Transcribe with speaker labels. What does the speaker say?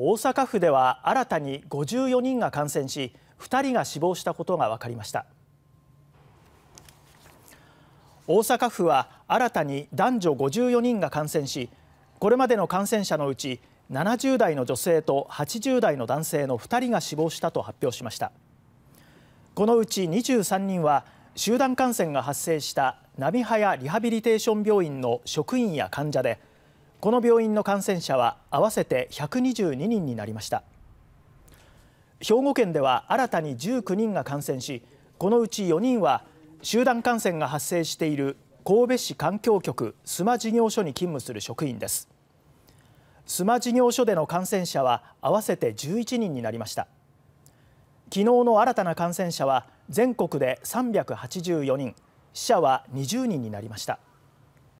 Speaker 1: 大阪府では新たに54人が感染し2人が死亡したことが分かりました大阪府は新たに男女54人が感染しこれまでの感染者のうち70代の女性と80代の男性の2人が死亡したと発表しましたこのうち23人は集団感染が発生した並早リハビリテーション病院の職員や患者でこの病院の感染者は合わせて122人になりました兵庫県では新たに19人が感染しこのうち4人は集団感染が発生している神戸市環境局須磨事業所に勤務する職員です須磨事業所での感染者は合わせて11人になりました昨日の新たな感染者は全国で384人死者は20人になりました